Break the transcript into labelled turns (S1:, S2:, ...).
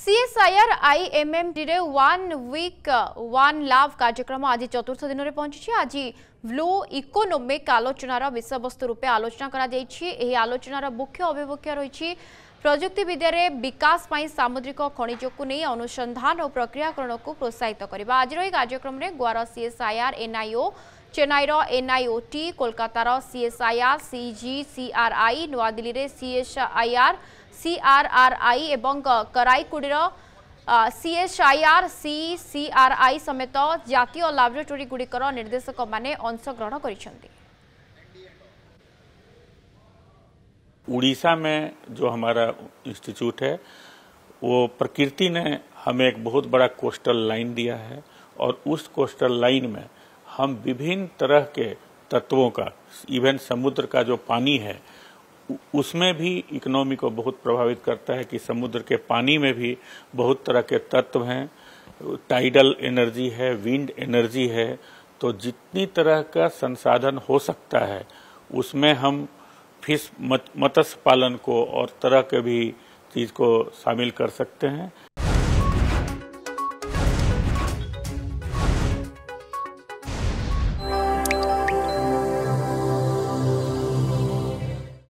S1: CSIR আইএমএমডিরে one week one lab কার্যক্রম আজ চতুর্থ দিনে পৌঁছিছে আজ ব্লু ইকোনোমিক আলোচনার বিষয়বস্তু রূপে আলোচনা করা যাইছি এই আলোচনার মুখ্য অভিমুখ্য রয়েছে প্রযুক্তিবিদ্যার বিকাশ পাই সামুদ্রিক খনিজকু নিয়ে অনুসন্ধান ও প্রক্রিয়াকরণক প্রোৎসাহিত করা আজর এই কার্যক্রমে গোয়ার সিএসআইআর এনআইও चेन्नईर एनआईओटी टी कोलकार सीएसआईआर सीजी सीआरआई नूआदिल्ली में सीएसआईआर सीआरआरआई एवं कराईकुड़ी सीएसआईआर सी सीआरआई समेत जितियों लाबरेटोरी गुड़िकर निर्देशक अंशग्रहण कर
S2: उड़ीसा में जो हमारा इंस्टीट्यूट है वो प्रकृति ने हमें एक बहुत बड़ा कोस्टल लाइन दिया है और उस कोस्टल लाइन में हम विभिन्न तरह के तत्वों का इवन समुद्र का जो पानी है उसमें भी इकोनॉमी को बहुत प्रभावित करता है कि समुद्र के पानी में भी बहुत तरह के तत्व हैं टाइडल एनर्जी है विंड एनर्जी है तो जितनी तरह का संसाधन हो सकता है उसमें हम फिश मत, मत्स्य पालन को और तरह के भी चीज़ को शामिल कर सकते हैं